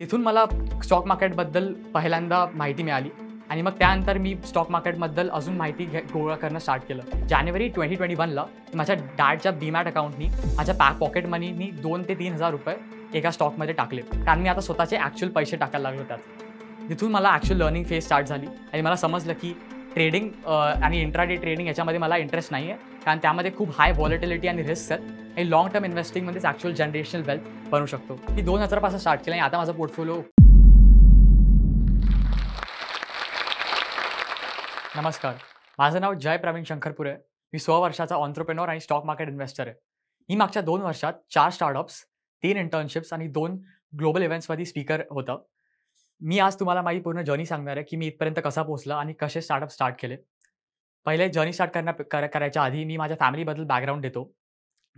तिथून मला स्टॉक मार्केटबद्दल पहिल्यांदा माहिती मिळाली आणि मग त्यानंतर मी स्टॉक मार्केटबद्दल अजून माहिती घे गोळा करणं स्टार्ट केलं जानेवारी ट्वेंटी ट्वेंटी वनला माझ्या डॅडच्या डीमॅट अकाउंटनी माझ्या पॅक पॉकेट मनीनी दोन ते तीन हजार रुपये एका स्टॉकमध्ये टाकले कारण मी आता स्वतःचे ॲक्च्युअल पैसे टाकायला लागलो त्यात तिथून मला ॲक्च्युअल लर्निंग फेज स्टार्ट झाली आणि मला समजलं की ट्रेडिंग आणि इंट्राडे ट्रेडिंग याच्यामध्ये मला इंटरेस्ट नाही आहे कारण त्यामध्ये खूप हाय व्हॉलिटिलिटी आणि रिस्क आहेत आणि लॉंग टर्म इन्व्हेस्टिंगमध्येच ॲक्च्युअल जनरेशनल वेल्थ बनू शकतो की दोन हजारपासून स्टार्ट केलं आणि आता माझा पोर्टफोलिओ नमस्कार माझं नाव जय प्रवीण शंकरपुरे मी सोळा वर्षाचा ऑन्टरप्रेनॉर आणि स्टॉक मार्केट इन्व्हेस्टर आहे मी मागच्या दोन वर्षात चार स्टार्टअप्स तीन इंटर्नशिप्स आणि दोन ग्लोबल इव्हेंट्समध्ये स्पीकर होतं मी आज तुम्हाला माझी पूर्ण जर्नी सांगणार आहे की मी इथपर्यंत कसा पोहोचला आणि कसे स्टार्टअप स्टार्ट केले पहिले जर्नी स्टार्ट करण्या करायच्या आधी मी माझ्या फॅमिलीबद्दल बॅकग्राऊंड देतो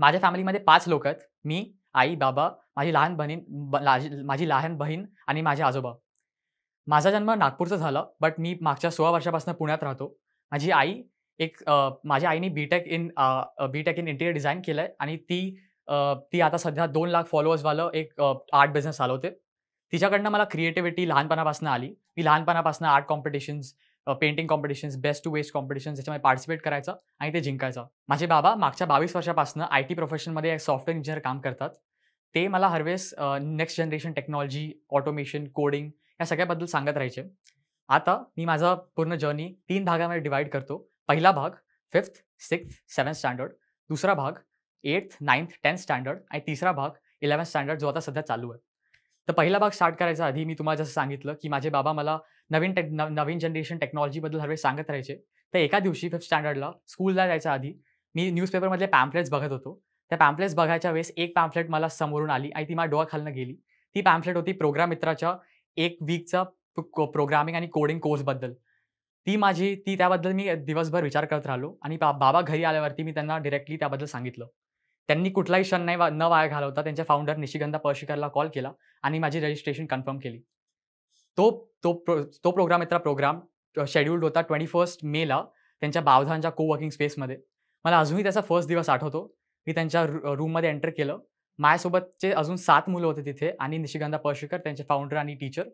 माझ्या फॅमिलीमध्ये पाच लोक आहेत मी आई बाबा माझी लहान बहीण माझी लहान बहीण आणि माझे आजोबा माझा जन्म नागपूरचा झाला बट मी मागच्या सोळा वर्षापासून पुण्यात राहतो माझी आई एक माझ्या आईने B tech in B tech in interior design केलं आहे आणि ती ती आता सध्या दोन लाख फॉलोअर्सवालं एक आर्ट बिझनेस चालवते तिच्याकडनं मला क्रिएटिव्हिटी लहानपणापासून आली मी लहानपणापासून art competitions painting competitions best to waste competitions याच्यामध्ये पार्टिसिपेट करायचं आणि ते जिंकायचं माझे बाबा मागच्या बावीस वर्षापासून आय टी प्रोफेशनमध्ये सॉफ्टवेअर इंजिनियर काम करतात ते मला हरवेस next generation technology automation coding या सगळ्याबद्दल सांगत राहायचे आता मी माझा पूर्ण जर्नी तीन भागामध्ये डिवाईड करतो पहिला भाग फिफ्थ सिक्स्थ सेवन्थ स्टँडर्ड दुसरा भाग एट्थ नाईन्थ टेन्थ स्टँडर्ड आणि तिसरा भाग इलेव्हन्थ स्टँडर्ड जो आता सध्या चालू आहे तर पहिला भाग स्टार्ट करायचा आधी मी तुम्हाला जसं सांगितलं की माझे बाबा मला नवीन टेक् नवीन जनरेशन टेक्नॉलॉजीबद्दल हरवे सांगत राहायचे तर एका दिवशी फिफ्थ स्टँडर्डला स्कूलला जायच्या आधी मी न्यूजपेपरमधले पॅम्पलेट्स बघत होतो त्या पॅम्पलेट्स बघायच्या वेळेस एक पॅम्पलेट मला समोरून आली आणि ती मला डोळ्याखालनं गेली ती पॅम्पलेट होती प्रोग्राम मित्राच्या एक वीकचा प्रोग्रामिंग आणि कोडिंग कोर्सबद्दल ती माझी ती त्याबद्दल मी दिवसभर विचार करत राहिलो आणि बा बाबा घरी आल्यावरती मी त्यांना डिरेक्टली त्याबद्दल सांगितलं त्यांनी कुठलाही क्षण नाही न वाया घालवता त्यांच्या फाउंडर निशिगंधा पळशीकरला कॉल केला आणि माझी रजिस्ट्रेशन कन्फर्म केली तो तो तो प्रोग्राम इतरा प्रोग्राम शेड्युल्ड होता ट्वेंटी फर्स्ट मेला त्यांच्या बावधानच्या को वर्किंग स्पेसमध्ये मला अजूनही त्याचा फर्स्ट दिवस आठवतो मी त्यांच्या रूममध्ये एंटर केलं माझ्यासोबतचे अजून सात मुलं होते तिथे आणि निशिगंधा पळशेकर त्यांचे फाउंडर आणि टीचर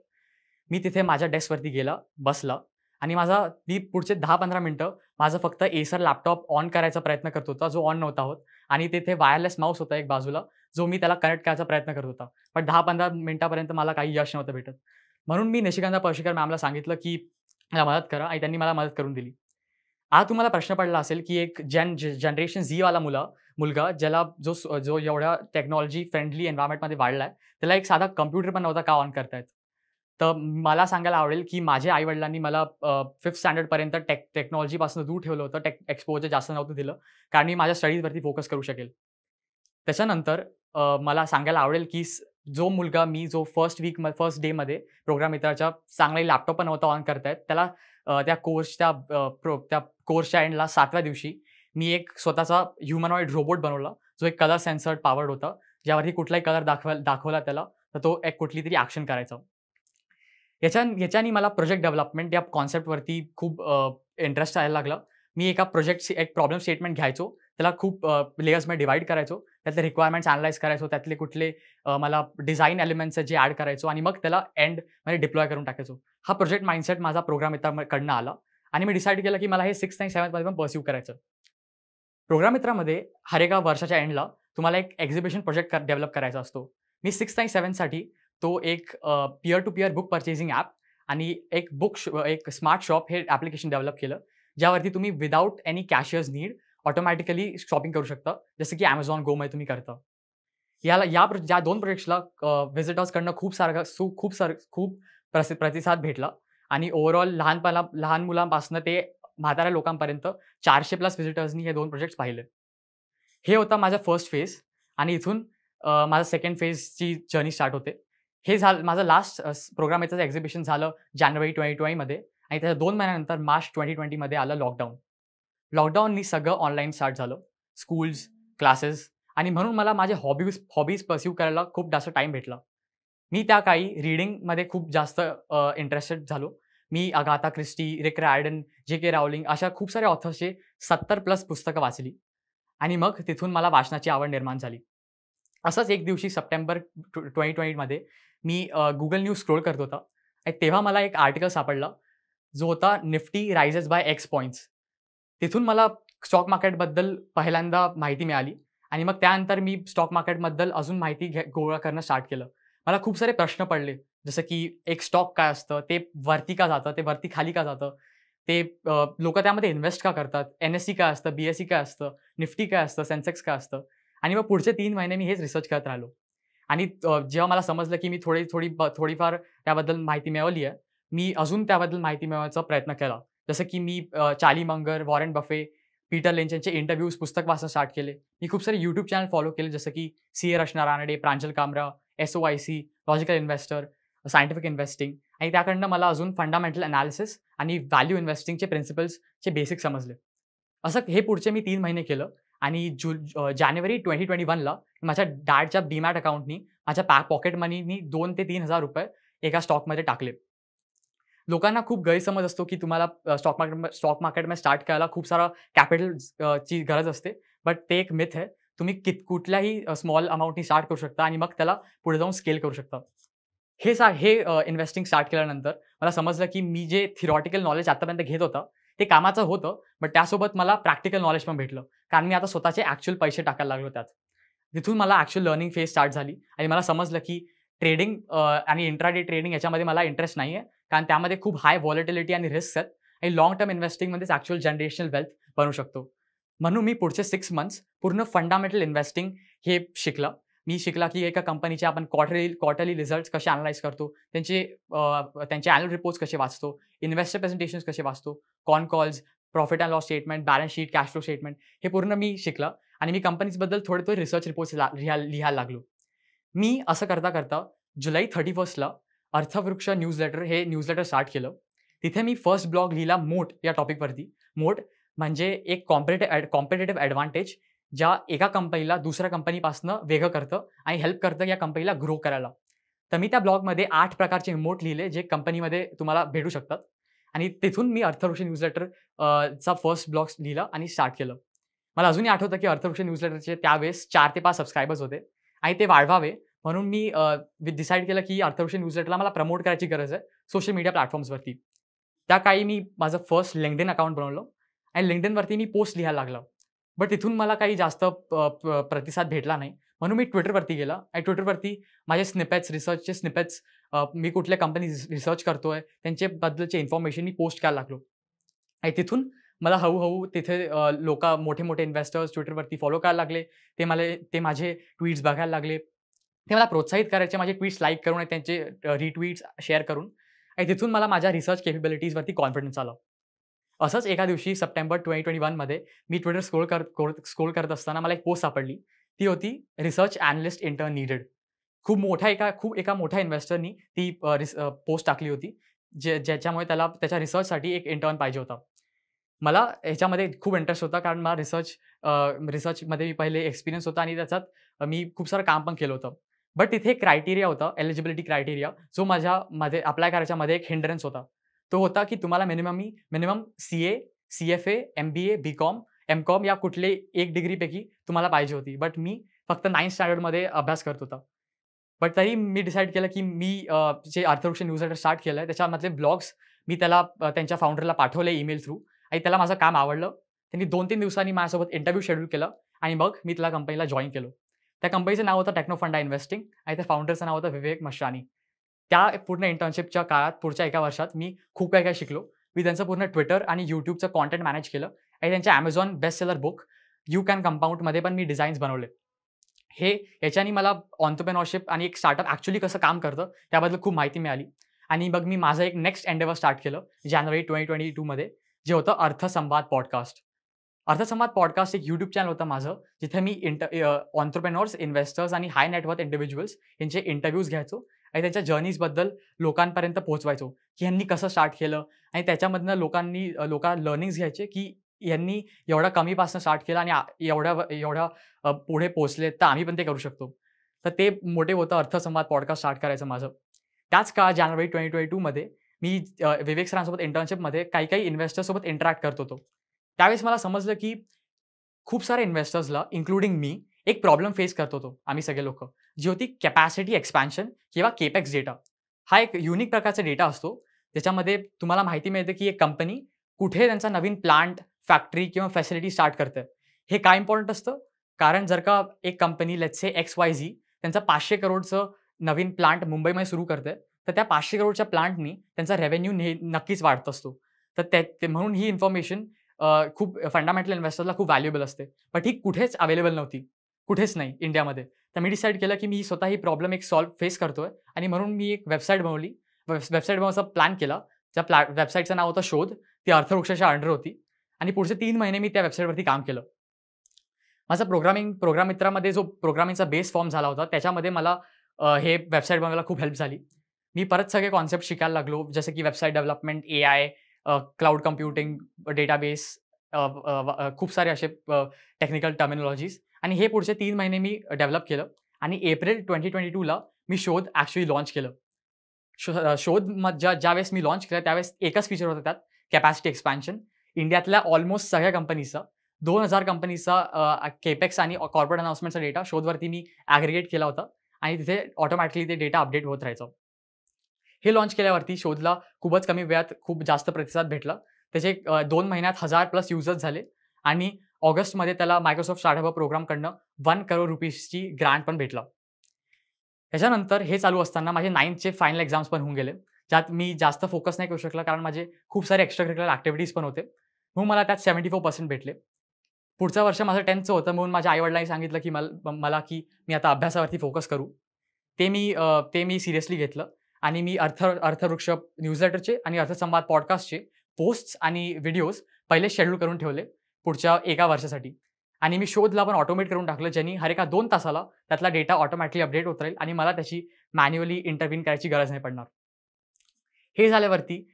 मी तिथे माझ्या डेस्कवरती गेलं बसला आणि माझा मी पुढचे दहा पंधरा मिनटं माझं फक्त एसर लॅपटॉप ऑन करायचा प्रयत्न करत होता जो ऑन नव्हता होत आणि तिथे वायरलेस माऊस होता एक बाजूला जो मी त्याला कनेक्ट करायचा प्रयत्न करत होता पण दहा पंधरा मिनटापर्यंत मला काही यश नव्हतं भेटत म्हणून मी निशिकांत पर्शिकर मॅमला सांगितलं की मला मदत करा आणि त्यांनी मला मदत करून दिली आज तुम्हाला प्रश्न पडला असेल की एक जन जनरेशन झीवाला मुलं मुलगा ज्याला जो जो एवढ्या टेक्नॉलॉजी फ्रेंडली एन्व्हायरमेंटमध्ये वाढला आहे त्याला एक साधा कम्प्युटर पण नव्हता का ऑन करतायत तर मला सांगायला आवडेल की माझ्या आईवडिलांनी मला फिफ्थ स्टँडर्डपर्यंत टेक टेक्नॉलॉजीपासून दूर ठेवलं होतं टेक एक्सपोजर जास्त नव्हतं दिलं कारण मी माझ्या स्टडीजवरती फोकस करू शकेल त्याच्यानंतर मला सांगायला आवडेल की जो मुलगा मी जो फर्स्ट वीक फर्स्ट मध्ये प्रोग्राम मित्राच्या चांगले लॅपटॉप पण होता ऑन करतायत त्याला त्या कोर्सच्या प्रो त्या कोर्सच्या एंडला सातव्या दिवशी मी एक स्वतःचा ह्युमनॉइड रोबोट बनवला जो एक कलर सेन्सर्ड पावर्ड होता ज्यावरती कुठलाही कलर दाखवा दाखवला त्याला तर तो एक कुठली तरी ॲक्शन करायचा याच्या याच्याने मला प्रोजेक्ट डेव्हलपमेंट या कॉन्सेप्टवरती खूप इंटरेस्ट यायला लागला मी एका प्रोजेक्टची एक प्रॉब्लेम स्टेटमेंट घ्यायचो त्याला खूप लेयर्समध्ये डिवाईड करायचो त्यातले रिक्वायरमेंट्स अनालाइज करायचो त्यातले कुठले मला डिझाईन एलिमेंट्स जे ॲड करायचो आणि मग त्याला एंड म्हणजे डिप्लॉय करून टाकायचो हा प्रोजेक्ट माइंडसेट माझा प्रोग्राम मित्राकडनं आला आणि मी डिसाईड केलं की मला हे सिक्स आणि सेवन्थमध्ये पण पर्स्यू करायचं प्रोग्राम मित्रामध्ये हर एका वर्षाच्या एंडला तुम्हाला एक एक्झिबिशन प्रोजेक्ट कर डेव्हलप करायचा असतो मी सिक्स आणि सेवनसाठी तो एक peer to peer book purchasing app आणि एक बुक एक स्मार्ट शॉप हे ॲप्लिकेशन डेव्हलप केलं ज्यावरती तुम्ही without any cashiers need automatically shopping करू शकतं जसं की ॲमेझॉन गोमध्ये तुम्ही करता याला या प्र या दोन प्रोजेक्ट्सला व्हिजिटर्सकडनं खूप सारखं सु खूप सार खूप प्रसि प्रतिसाद भेटला आणि ओव्हरऑल लहानपणा लहान मुलांपासून ते म्हाताऱ्या लोकांपर्यंत चारशे प्लस व्हिजिटर्सनी हे दोन प्रोजेक्ट्स पाहिले हे होता माझा फर्स्ट फेज आणि इथून माझा सेकंड फेजची जर्नी स्टार्ट होते हे झालं माझं लास्ट प्रोग्राम याचं एक्झिबिशन झालं जानेवारी ट्वेंटी ट्वेंटीमध्ये आणि त्याच्या दोन महिन्यानंतर मार्च ट्वेंटी ट्वेंटीमध्ये आलं लॉकडाऊन लॉकडाऊननी सगळं ऑनलाईन स्टार्ट झालं स्कूल्स क्लासेस आणि म्हणून मला माझे हॉबीज हॉबीज परस्यू करायला खूप जास्त टाईम भेटला मी त्या काही रिडिंगमध्ये खूप जास्त इंटरेस्टेड झालो मी अगाथा क्रिस्टी रिक रायडन जे के रावलिंग अशा खूप साऱ्या ऑथर्सचे सत्तर प्लस पुस्तकं वाचली आणि मग तिथून मला वाचनाची आवड निर्माण झाली असंच एक दिवशी सप्टेंबर ट्वेंटी ट्वेंटीमध्ये मी गुगल न्यूज स्क्रोल करत होता तेव्हा मला एक आर्टिकल सापडला जो होता Nifty rises by X points तिथून मला स्टॉक मार्केटबद्दल पहिल्यांदा माहिती मिळाली आणि मग त्यानंतर मी स्टॉक मार्केटबद्दल अजून माहिती घे गोळा करणं स्टार्ट केलं मला खूप सारे प्रश्न पडले जसं की एक स्टॉक काय असतं ते वरती का जातं ते वरती खाली का जातं ते लोक त्यामध्ये इन्व्हेस्ट का करतात एन एस सी काय असतं बी एस सी काय असतं निफ्टी काय असतं सेन्सेक्स काय असतं आणि मग पुढचे तीन महिने मी हेच रिसर्च करत राहिलो आणि जेव्हा मला समजलं की मी थोडी थोडी थोडीफार त्याबद्दल माहिती मिळवली आहे मी अजून त्याबद्दल माहिती मिळवायचा प्रयत्न केला जसं की मी Charlie Munger Warren Buffett Peter Lynch यांचे इंटरव्ह्यूज पुस्तक वाचणं स्टार्ट केले मी खूप सारे यूट्यूब चॅनल फॉलो केले जसं की C A Rachana Ranade Pranjal Kamra so I see logical investor scientific investing आणि त्याकडनं मला अजून फंडामेंटल अनालिसिस आणि व्हॅल्यू इन्व्हेस्टिंगचे प्रिन्सिपल्सचे बेसिक समजले असं हे पुढचे मी तीन महिने केलं आणि जु जानेवारी ट्वेंटी ट्वेंटी वनला माझ्या डॅडच्या डीमॅट अकाउंटनी माझ्या पॅ पॉकेट मनीनी दोन ते तीन हजार रुपये एका स्टॉकमध्ये टाकले लोकांना खूप गैरसमज असतो की तुम्हाला स्टॉक मार्केट स्टॉक मार्केटमध्ये स्टार्ट करायला खूप सारा कॅपिटल ची गरज असते बट ते एक मिथ आहे तुम्ही कित कुठल्याही स्मॉल अमाऊंटनी स्टार्ट करू शकता आणि मग त्याला पुढे जाऊन स्केल करू शकता हे सा हे इन्व्हेस्टिंग स्टार्ट केल्यानंतर मला समजलं की मी जे थिरॉटिकल नॉलेज आतापर्यंत घेत होतं ते कामाचं होतं बट त्यासोबत मला प्रॅक्टिकल नॉलेज पण भेटलं कारण मी आता स्वतःचे ॲक्च्युअल पैसे टाकायला लागलो त्यात तिथून मला ॲक्च्युअल लर्निंग फेज स्टार्ट झाली आणि मला समजलं की ट्रेडिंग आणि इंट्राडे ट्रेडिंग याच्यामध्ये मला इंटरेस्ट नाही आहे कारण त्यामध्ये खूप हाय व्हॉलिटिलिटी आणि रिस्क आहेत आणि लॉंग टर्म इन्व्हेस्टिंगमध्येच ॲक्च्युअल जनरेशनल वेल्थ बनू शकतो म्हणून मी पुढचे सिक्स मंथ्स पूर्ण फंडामेंटल इन्व्हेस्टिंग हे शिकलं मी शिकला की एका कंपनीचे आपण क्वार्टरली क्वार्टरली रिझल्ट कसे अनालाइज करतो त्यांचे त्यांचे अॅन्युअल रिपोर्ट्स कसे वाचतो इन्व्हेस्टर प्रेझेंटेशन कसे वाचतो con calls profit and loss statement balance sheet cash flow statement हे पूर्ण मी शिकलं आणि मी कंपनीजबद्दल थोडे थोडे रिसर्च रिपोर्ट्स लिहा लिहायला लागलो मी असं करता करता जुलै थर्टी फर्स्टला अर्थवृक्ष न्यूजलेटर हे न्यूजलेटर स्टार्ट केलं तिथे मी फर्स्ट ब्लॉग लिहिला मोट या टॉपिकवरती मोट म्हणजे एक कॉम्पिटेटिव ॲड कॉम्पिटेटिव्ह ॲडव्हान्टेज ज्या एका कंपनीला दुसऱ्या कंपनीपासून वेगळं करतं आणि हेल्प करतं या कंपनीला ग्रो करायला तर मी त्या ब्लॉगमध्ये आठ प्रकारचे मोट लिहिले जे कंपनीमध्ये तुम्हाला भेटू शकतात आणि तिथून मी अर्थवृक्ष न्यूजलेटर चा फर्स्ट ब्लॉग लिहिला आणि स्टार्ट केलं मला अजूनही आठवतं की अर्थवृक्ष लेटरचे त्यावेळेस चार ते पाच सबस्क्रायबर्स होते आणि ते वाढवावे म्हणून मी डिसाईड केलं की अर्थवृषी यूजेटला मला प्रमोट करायची गरज आहे सोशल मीडिया प्लॅटफॉर्म्सवरती त्या काळी मी माझं फर्स्ट लिंकडेन अकाउंट बनवलं आणि लिंकडेनवरती मी पोस्ट लिहायला लागलं बट तिथून मला काही जास्त प्रतिसाद भेटला नाही म्हणून मी ट्विटरवरती गेलं आणि ट्विटरवरती माझे स्निपेट्स रिसर्चचे स्निपेट्स मी कुठल्या कंपनी रिसर्च करतो आहे त्यांच्याबद्दलचे इन्फॉर्मेशन मी पोस्ट करायला लागलो आणि तिथून मला हळूहळू तिथे लोक मोठे मोठे इन्व्हेस्टर्स ट्विटरवरती फॉलो करायला लागले ते मला ते माझे ट्विट्स बघायला लागले ते मला प्रोत्साहित करायचे माझे ट्विट्स लाईक करून आणि त्यांचे रिट्विट्स शेअर करून आणि तिथून मला माझ्या रिसर्च केपेबिलिटीजवरती कॉन्फिडन्स आला असंच एका दिवशी सप्टेंबर ट्वेंटी ट्वेंटी वनमध्ये मी ट्विटर स्क्रोल कर स्क्रोल करत असताना मला एक पोस्ट सापडली ती होती रिसर्च अॅनलिस्ट इंटर्न नीडेड खूप मोठ्या एका खूप एका मोठ्या इन्व्हेस्टरनी ती पोस्ट टाकली होती जे ज्याच्यामुळे त्याला त्याच्या रिसर्चसाठी एक इंटर्न पाहिजे होता मला ह्याच्यामध्ये खूप इंटरेस्ट होता कारण मला रिसर्च रिसर्चमध्ये मी पहिले एक्सपिरियन्स होता आणि त्याच्यात मी खूप सारं काम पण केलं होतं बट तिथे एक क्रायटेरिया होतं एलिजिबिलिटी क्रायटेरिया जो माझ्या मध्ये अप्लाय करायच्या मध्ये एक हिंड्रन्स होता तो होता की तुम्हाला मिनिमम मी minimum C A C F A M B A B com M com या कुठले एक डिग्रीपैकी तुम्हाला पाहिजे होती बट मी फक्त नाईन्थ स्टँडर्डमध्ये अभ्यास करत होता बट तरी मी डिसाईड केलं की मी जे अर्थवृक्ष न्यूज लेटर स्टार्ट केलं त्याच्यामधले ब्लॉग्स मी त्याला त्यांच्या फाउंडरला पाठवले ईमेल थ्रू आणि त्याला माझं काम आवडलं त्यांनी दोन तीन दिवसांनी माझ्यासोबत इंटरव्ह्यू शेड्यूल केला आणि मग मी त्याला कंपनीला जॉईन केलं त्या कंपनीचं नाव होतं टेक्नो फंडा इन्व्हेस्टिंग आणि त्या फाउंडरचं नाव होतं विवेक मशानी त्या पूर्ण इंटर्नशिपच्या काळात पुढच्या एका वर्षात मी खूप काही काय शिकलो मी त्यांचं पूर्ण ट्विटर आणि यूट्यूबचं कॉन्टेंट मॅनेज केलं आणि त्यांच्या Amazon best seller book you can कंपाऊंडमध्ये पण मी डिझाईन्स बनवले हे याच्याने मला ऑन्टरप्रेनॉरशिप आणि एक स्टार्टअप ॲक्च्युली कसं काम करतं त्याबद्दल खूप माहिती मिळाली आणि मग मी माझं एक नेक्स्ट एंडेवर स्टार्ट केलं जानेवारी ट्वेंटी ट्वेंटी टूमध्ये जे होतं अर्थसंवाद पॉडकास्ट अर्थसंवाद पॉडकास्ट एक यूट्यूब चॅनल होतं माझं जिथे मी इंटर ऑन्टरप्रेनॉर्स इन्व्हेस्टर्स आणि हाय नेटवर्थ इंडिव्हिज्युअल्स यांचे इंटरव्ह्यूज घ्यायचो आणि त्यांच्या जर्नीजबद्दल लोकांपर्यंत पोहोचवायचो की यांनी कसं स्टार्ट केलं आणि त्याच्यामधनं लोकांनी लोक लर्निंग्स घ्यायचे की यांनी एवढा कमीपासून स्टार्ट केलं आणि एवढ्या एवढ्या पुढे पोचले तर आम्ही पण ते करू शकतो तर ते मोठे होतं अर्थसंवाद पॉडकास्ट स्टार्ट करायचं माझं त्याच काळ जानेवारी ट्वेंटी ट्वेंटी टूमध्ये मी विवेक सरांसोबत इंटर्नशिपमध्ये काही काही इन्व्हेस्टर्ससोबत इंटरॅक्ट करत होतो त्यावेळेस मला समजलं की खूप सारे इन्व्हेस्टर्सला इन्क्लुडिंग मी एक प्रॉब्लेम फेस करत होतो आम्ही सगळे लोक जी होती कॅपॅसिटी एक्सपॅन्शन किंवा केपॅक्स डेटा हा एक युनिक प्रकारचा डेटा असतो त्याच्यामध्ये तुम्हाला माहिती मिळते की एक कंपनी कुठे त्यांचा नवीन प्लांट फॅक्टरी किंवा फॅसिलिटी स्टार्ट करते हे काय इम्पॉर्टंट असतं कारण जर का एक कंपनी लेट्से एक्स वाय झी त्यांचा पाचशे करोडचं नवीन प्लांट मुंबईमध्ये सुरू करते तर त्या पाचशे करोडच्या प्लांटनी त्यांचा रेव्हेन्यू नक्कीच वाढत असतो तर ते म्हणून ही इन्फॉर्मेशन खूप फंडामेंटल इन्व्हेस्टरला खूप व्हॅल्युएबल असते बट ही कुठेच अवेलेबल नव्हती कुठेच नाही इंडियामध्ये तर मी डिसाईड केलं की मी स्वतः ही प्रॉब्लेम एक सॉल्व फेस करतोय आणि म्हणून मी एक वेबसाईट बनवली वेबसाईट बनवायचा प्लॅन केला ज्या प्लॅ वेबसाईटचं नाव होतं शोध ती अर्थवृक्षाच्या अंडर होती आणि पुढचे तीन महिने मी त्या वेबसाईटवरती काम केलं माझा प्रोग्रामिंग प्रोग्राम मित्रामध्ये जो प्रोग्रामिंगचा बेस फॉर्म झाला होता त्याच्यामध्ये मला हे वेबसाईट बनवायला खूप हेल्प झाली मी परत सगळे कॉन्सेप्ट शिकायला लागलो जसं की website development A I cloud computing database खूप सारे असे टेक्निकल टर्मिनॉलॉजीज आणि हे पुढचे तीन महिने मी डेव्हलप केलं आणि एप्रिल ट्वेंटी ट्वेंटी टूला मी शोध ॲक्च्युली लॉन्च केलं शो शोध ज्या ज्यावेळेस मी लॉन्च केलं त्यावेळेस एकच फीचर होतं त्यात कॅपॅसिटी एक्सपॅन्शन इंडियातल्या ऑलमोस्ट सगळ्या कंपनीचं दोन हजार कंपनीचा केपेक्स आणि कॉर्पोरेट अनाउन्समेंटचा डेटा शोधवरती मी ॲग्रिगेट केला होता आणि तिथे ऑटोमॅटिकली ते डेटा अपडेट होत राहायचं हे लॉन्च केल्यावरती शोधला खूपच कमी वेळात खूप जास्त प्रतिसाद भेटला त्याचे दोन महिन्यात हजार प्लस युजर्स झाले आणि ऑगस्टमध्ये त्याला मायक्रोसॉफ्ट स्टार्टअप प्रोग्रामकडनं वन करोड रुपीजची ग्रांट पण भेटला त्याच्यानंतर हे चालू असताना माझे नाईन्थचे फायनल एक्झाम्स पण होऊन गेले ज्यात मी जास्त फोकस नाही करू शकला कारण माझे खूप सारे एक्स्ट्रा करिक्युलर ॲक्टिव्हिटीज पण होते म्हणून मला त्यात सेव्हन्टी फोर पर्सेंट भेटले पुढचं वर्ष माझं टेन्थचं होतं म्हणून माझ्या आईवडिलांनी सांगितलं की मला मला की मी आता अभ्यासावरती फोकस करू ते मी ते मी सिरियसली घेतलं आणि मी अर्थ अर्थवृक्ष न्यूजलेटरचे आणि अर्थसंवाद पॉडकास्टचे पोस्ट्स आणि व्हिडिओज पहिले शेड्यूल करून ठेवले पुढच्या एका वर्षासाठी आणि मी शोधला पण ऑटोमेट करून टाकलं ज्यांनी हर एका दोन तासाला त्यातला डेटा ऑटोमॅटिकली अपडेट होत राहील आणि मला त्याची मॅन्युअली इंटरव्हिन करायची गरज नाही पडणार हे झाल्यावरती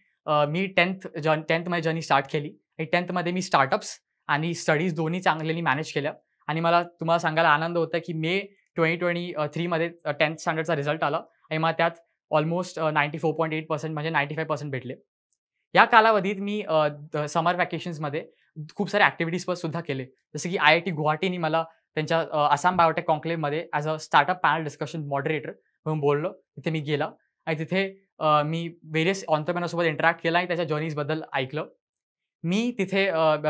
मी टेन्थ ज टेन्थमध्ये जर्नी स्टार्ट केली आणि टेन्थमध्ये मी स्टार्टअप्स आणि स्टडीज दोन्ही चांगल्यानी मॅनेज केल्या आणि मला तुम्हाला सांगायला आनंद होता की मे ट्वेंटी ट्वेंटी थ्रीमध्ये टेन्थ स्टँडर्डचा रिझल्ट आला आणि मला त्यात almost ninety four point eight percent म्हणजे नाईन्टी फाय पर्सेंट भेटले या कालावधीत मी समर वॅकेशन्समध्ये खूप सारे ॲक्टिव्हिटीज सुद्धा केले जसं की आय आय टी गुवाहाटीनी मला त्यांच्या आसाम बायोटेक कॉन्क्लेवमध्ये as a startup panel discussion moderator म्हणून बोललो तिथे मी गेला आणि तिथे मी वेरियस ऑन्टरप्रेनरसोबत इंटरॅक्ट केला आणि त्याच्या जर्नीजबद्दल ऐकलं मी तिथे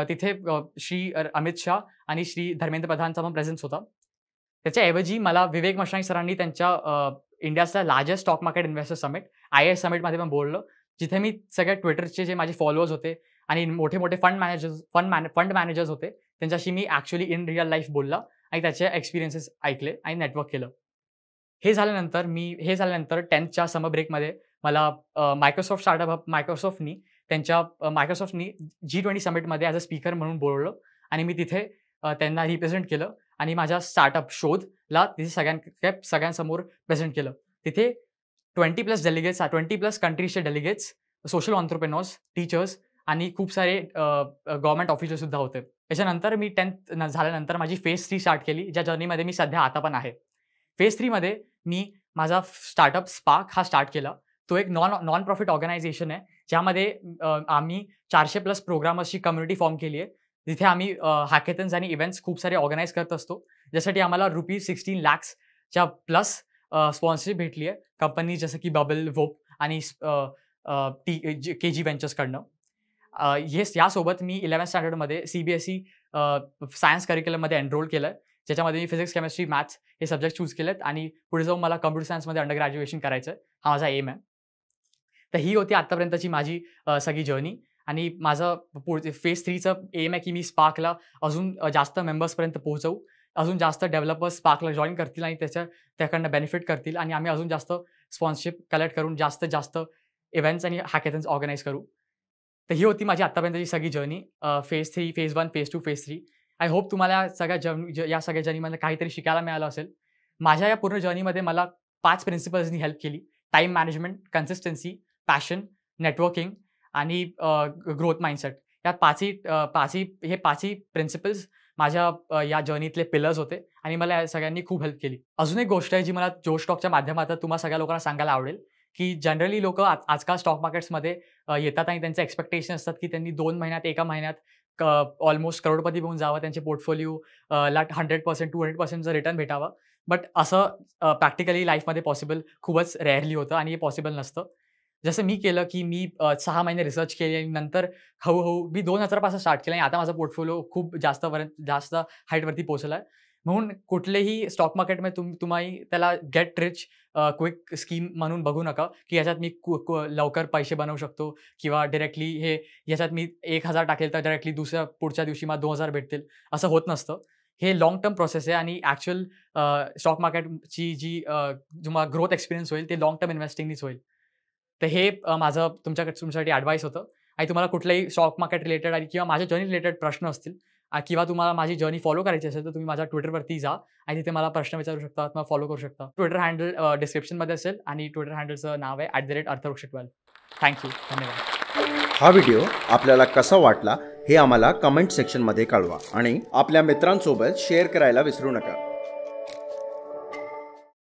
तिथे श्री अमित शाह आणि श्री धर्मेंद्र प्रधानचा पण प्रेझेन्स होता त्याच्याऐवजी मला विवेक मशाणी सरांनी त्यांच्या इंडियाचा largest stock market investor summit I S समिटमध्ये पण बोललो जिथे मी सगळ्या ट्विटरचे जे माझे फॉलोअर्स होते आणि मोठे मोठे फंड मॅनेजर्स फंड मॅने फंड मॅनेजर्स होते त्यांच्याशी मी ॲक्च्युली इन रिअल लाईफ बोलला आणि त्याचे एक्सपिरियन्सेस ऐकले आणि नेटवर्क केलं हे झाल्यानंतर मी हे झाल्यानंतर टेन्थच्या समर ब्रेकमध्ये मला मायक्रोसॉफ्ट स्टार्टअप मायक्रोसॉफ्टनी त्यांच्या मायक्रोसॉफ्टनी जी ट्वेंटी समिटमध्ये ॲज अ स्पीकर म्हणून बोललो आणि मी तिथे त्यांना रिप्रेझेंट केलं आणि माझ्या स्टार्टअप शोधला तिथे सगळ्यां सगळ्यांसमोर प्रेझेंट केलं तिथे twenty plus delegates twenty plus कंट्रीजचे डेलिगेट्स सोशल ऑन्टरप्रेनॉर्स टीचर्स आणि खूप सारे गव्हर्मेंट ऑफिसरसुद्धा होते त्याच्यानंतर मी टेन्थ झाल्यानंतर माझी फेज थ्री स्टार्ट केली ज्या जर्नीमध्ये मी सध्या आता पण आहे फेज थ्रीमध्ये मी माझा स्टार्टअप स्पार्क हा स्टार्ट केला तो एक नॉन नॉन प्रॉफिट ऑर्गनायझेशन आहे ज्यामध्ये आम्ही चारशे प्लस प्रोग्रामर्सची कम्युनिटी फॉर्म केली आहे जिथे आम्ही हॅकेथन्स आणि इव्हेंट्स खूप सारे ऑर्गनाईज करत असतो ज्यासाठी आम्हाला रुपीज सिक्स्टीन लॅक्सच्या प्लस स्पॉन्सरशिप भेटली आहे कंपनी जसं की बबल वोप आणि टी के जी वेंचर्सकडनं हे यासोबत मी इलेवन स्टँडर्डमध्ये C B S E science करिक्युलममध्ये एनरोल केलं आहे ज्याच्यामध्ये मी फिजिक्स केमिस्ट्री मॅथ्स हे सब्जेक्ट चूज केलेत आणि पुढे जाऊन मला कम्प्युटर सायन्समध्ये अंडर ग्रॅज्युएशन करायचं हा माझा एम आहे तर ही होती आत्तापर्यंतची माझी सगळी जर्नी आणि माझं पुढचे फेज थ्रीचं एम आहे की मी स्पार्कला अजून जास्त मेंबर्सपर्यंत पोहोचवू अजून जास्त डेव्हलपर्स स्पार्कला जॉईन करतील आणि त्याच्या त्याकडनं बेनिफिट करतील आणि आम्ही अजून जास्त स्पॉन्सरशिप कलेक्ट करून जास्त जास्त इव्हेंट्स आणि हॅकेथन्स ऑर्गनाईज करू तर ही होती माझी आत्तापर्यंतची सगळी journey phase three phase one phase two phase three I hope तुम्हाला सगळ्या जर्नी या सगळ्या जर्नीमध्ये काहीतरी शिकायला मिळालं असेल माझ्या या पूर्ण जर्नीमध्ये मला पाच प्रिन्सिपल्सनी हेल्प केली time management consistency passion networking आणि ग्रोथ माइंडसेट यात पाचही पाचही हे पाचही प्रिन्सिपल्स माझ्या या जर्नीतले पिलर्स होते आणि मला या सगळ्यांनी खूप हेल्प केली अजून एक गोष्ट आहे जी मला जो स्टॉकच्या माध्यमातून तुम्हाला सगळ्या लोकांना सांगायला आवडेल की जनरली लोक आज आजकाल स्टॉक मार्केट्समध्ये येतात आणि त्यांचे एक्सपेक्टेशन असतात की त्यांनी दोन महिन्यात एका महिन्यात ऑलमोस्ट करोडपती होऊन जावं त्यांचे पोर्टफोलिओ ला हंड्रेड पर्सेंट टू हंड्रेड पर्सेंटचं रिटर्न भेटावं बट असं प्रॅक्टिकली लाईफमध्ये पॉसिबल खूपच रेअरली होतं आणि हे पॉसिबल नसतं जसं मी केलं की मी सहा महिने रिसर्च केली आणि नंतर हळूहळू मी दोन हजारपासून स्टार्ट केलं आणि आता माझा पोर्टफोलिओ खूप जास्त पर्यंत जास्त हाईटवरती पोहोचला आहे म्हणून कुठलेही स्टॉक मार्केटमध्ये तुम तुम्ही त्याला गेट रिच क्विक स्कीम म्हणून बघू नका की याच्यात मी लवकर पैसे बनवू शकतो किंवा डिरेक्टली हे याच्यात मी एक हजार टाकेल तर डायरेक्टली दुसऱ्या पुढच्या दिवशी मला दोन हजार भेटतील असं होत नसतं हे लॉंग टर्म प्रोसेस आहे आणि ॲक्च्युअल स्टॉक मार्केटची जी तुम्हाला ग्रोथ एक्सपिरियन्स होईल ते लॉंग टर्म इन्व्हेस्टिंगनीच होईल तर हे माझं तुमच्याकडे तुमच्यासाठी ॲडवाईस होतं आणि तुम्हाला कुठलंही स्टॉक मार्केट रिलेटेड आणि किंवा माझ्या जर्नी रिलेटेड प्रश्न असतील किंवा तुम्हाला माझी जर्नी फॉलो करायची असेल तर तुम्ही माझ्या ट्विटरवरती जा आणि तिथे मला प्रश्न विचारू शकता किंवा फॉलो करू शकता ट्विटर हँडल डिस्क्रिप्शनमध्ये असेल आणि ट्विटर हँडलचं नाव आहे at the rate Arthavruksha twelve thank you धन्यवाद हा व्हिडिओ आपल्याला कसा वाटला हे आम्हाला कमेंट सेक्शनमध्ये कळवा आणि आपल्या मित्रांसोबत शेअर करायला विसरू नका